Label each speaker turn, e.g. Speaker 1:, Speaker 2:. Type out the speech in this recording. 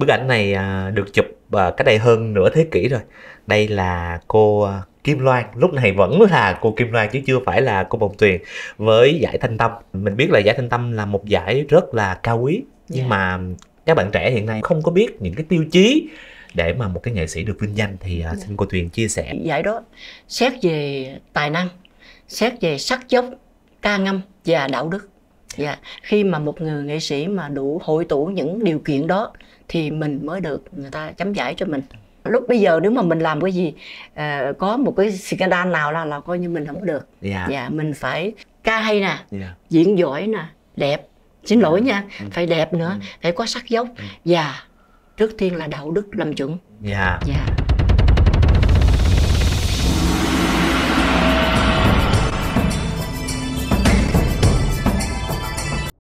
Speaker 1: bức ảnh này à, được chụp à, cách đây hơn nửa thế kỷ rồi đây là cô à, Kim Loan lúc này vẫn là cô Kim Loan chứ chưa phải là cô Bồng Tuyền với giải Thanh Tâm mình biết là giải Thanh Tâm là một giải rất là cao quý nhưng dạ. mà các bạn trẻ hiện nay không có biết những cái tiêu chí để mà một cái nghệ sĩ được vinh danh thì uh, xin cô Tuyền chia sẻ giải dạ,
Speaker 2: đó xét về tài năng xét về sắc dốc ca ngâm và đạo đức dạ khi mà một người nghệ sĩ mà đủ hội tụ những điều kiện đó thì mình mới được người ta chấm giải cho mình lúc bây giờ nếu mà mình làm cái gì uh, có một cái scandal nào là là coi như mình không được dạ yeah. Dạ, mình phải ca hay nè yeah. Dạ. diễn giỏi nè đẹp xin lỗi dạ. nha ừ. phải đẹp nữa ừ. phải có sắc dốc và ừ. trước tiên là đạo đức làm chuẩn
Speaker 3: dạ yeah. yeah.